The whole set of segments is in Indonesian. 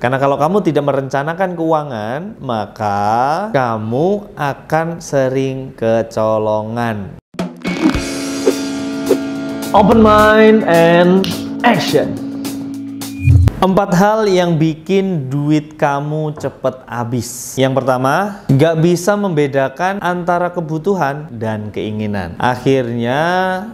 Karena kalau kamu tidak merencanakan keuangan, maka kamu akan sering kecolongan. Open mind and action. Empat hal yang bikin duit kamu cepet habis. Yang pertama, nggak bisa membedakan antara kebutuhan dan keinginan. Akhirnya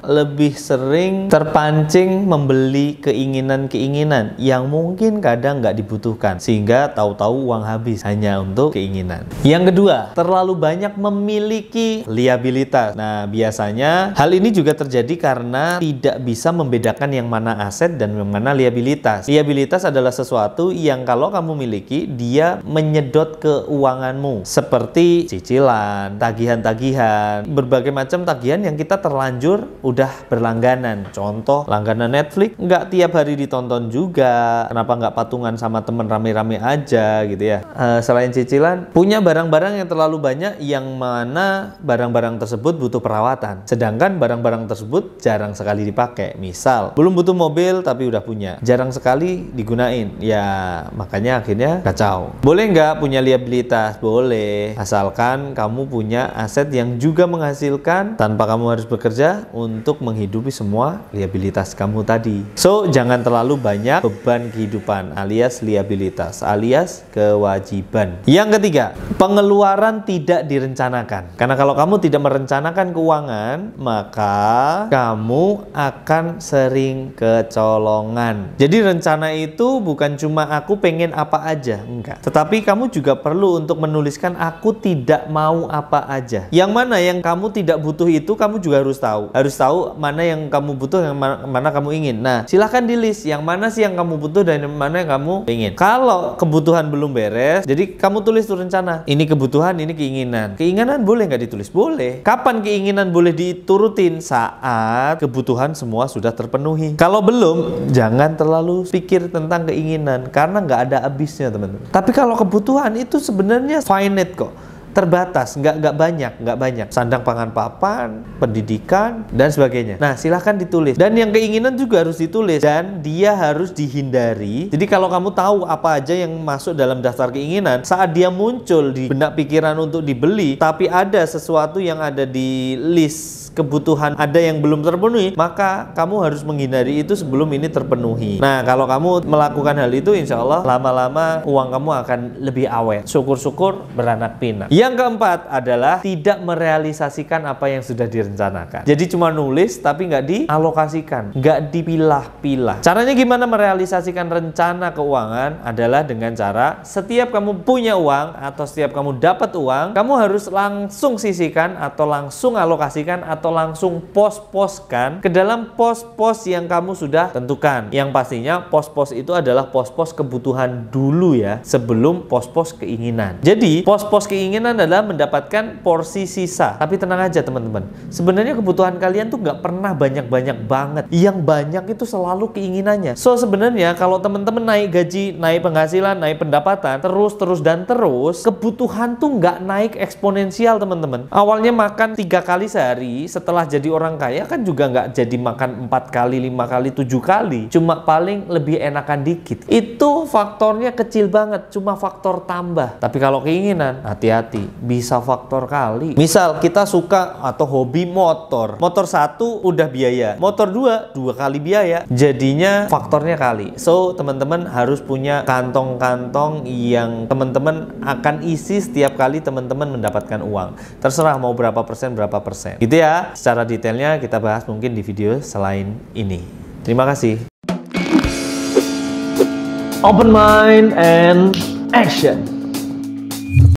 lebih sering terpancing membeli keinginan-keinginan yang mungkin kadang nggak dibutuhkan. Sehingga tahu-tahu uang habis hanya untuk keinginan. Yang kedua, terlalu banyak memiliki liabilitas. Nah, biasanya hal ini juga terjadi karena tidak bisa membedakan yang mana aset dan yang mana liabilitas. Liabilitas Likuiditas adalah sesuatu yang kalau kamu miliki, dia menyedot keuanganmu. Seperti cicilan, tagihan-tagihan, berbagai macam tagihan yang kita terlanjur udah berlangganan. Contoh, langganan Netflix nggak tiap hari ditonton juga. Kenapa nggak patungan sama temen rame-rame aja gitu ya. E, selain cicilan, punya barang-barang yang terlalu banyak yang mana barang-barang tersebut butuh perawatan. Sedangkan barang-barang tersebut jarang sekali dipakai. Misal, belum butuh mobil tapi udah punya. Jarang sekali di digunain ya makanya akhirnya kacau boleh nggak punya liabilitas boleh asalkan kamu punya aset yang juga menghasilkan tanpa kamu harus bekerja untuk menghidupi semua liabilitas kamu tadi so jangan terlalu banyak beban kehidupan alias liabilitas alias kewajiban yang ketiga pengeluaran tidak direncanakan karena kalau kamu tidak merencanakan keuangan maka kamu akan sering kecolongan jadi rencana itu itu bukan cuma aku pengen apa aja, enggak. Tetapi kamu juga perlu untuk menuliskan aku tidak mau apa aja. Yang mana yang kamu tidak butuh itu kamu juga harus tahu. Harus tahu mana yang kamu butuh, yang mana, mana kamu ingin. Nah, silahkan di list yang mana sih yang kamu butuh dan yang mana yang kamu ingin. Kalau kebutuhan belum beres, jadi kamu tulis tuh rencana. Ini kebutuhan, ini keinginan. Keinginan boleh nggak ditulis? Boleh. Kapan keinginan boleh diturutin? Saat kebutuhan semua sudah terpenuhi. Kalau belum, jangan terlalu pikir tentang tentang keinginan karena nggak ada habisnya teman-teman. Tapi kalau kebutuhan itu sebenarnya finite kok terbatas, nggak nggak banyak, nggak banyak. Sandang pangan papan, pendidikan dan sebagainya. Nah, silahkan ditulis. Dan yang keinginan juga harus ditulis dan dia harus dihindari. Jadi kalau kamu tahu apa aja yang masuk dalam daftar keinginan, saat dia muncul di benak pikiran untuk dibeli, tapi ada sesuatu yang ada di list kebutuhan ada yang belum terpenuhi, maka kamu harus menghindari itu sebelum ini terpenuhi. Nah, kalau kamu melakukan hal itu, insya Allah lama-lama uang kamu akan lebih awet. Syukur-syukur beranak pinak. Ya, yang keempat adalah tidak merealisasikan apa yang sudah direncanakan. Jadi cuma nulis tapi nggak dialokasikan, nggak dipilah-pilah. Caranya gimana merealisasikan rencana keuangan adalah dengan cara setiap kamu punya uang atau setiap kamu dapat uang, kamu harus langsung sisihkan atau langsung alokasikan atau langsung pos-poskan ke dalam pos-pos yang kamu sudah tentukan. Yang pastinya pos-pos itu adalah pos-pos kebutuhan dulu ya sebelum pos-pos keinginan. Jadi pos-pos keinginan adalah mendapatkan porsi sisa. Tapi tenang aja teman-teman. Sebenarnya kebutuhan kalian tuh nggak pernah banyak-banyak banget. Yang banyak itu selalu keinginannya. So sebenarnya kalau teman-teman naik gaji, naik penghasilan, naik pendapatan, terus-terus dan terus, kebutuhan tuh nggak naik eksponensial teman-teman. Awalnya makan tiga kali sehari, setelah jadi orang kaya kan juga nggak jadi makan empat kali, lima kali, tujuh kali. Cuma paling lebih enakan dikit. Itu faktornya kecil banget, cuma faktor tambah. Tapi kalau keinginan, hati-hati bisa faktor kali. Misal kita suka atau hobi motor. Motor satu udah biaya, motor dua dua kali biaya. Jadinya faktornya kali. So teman-teman harus punya kantong-kantong yang teman-teman akan isi setiap kali teman-teman mendapatkan uang. Terserah mau berapa persen berapa persen. Gitu ya. Secara detailnya kita bahas mungkin di video selain ini. Terima kasih. Open mind and action.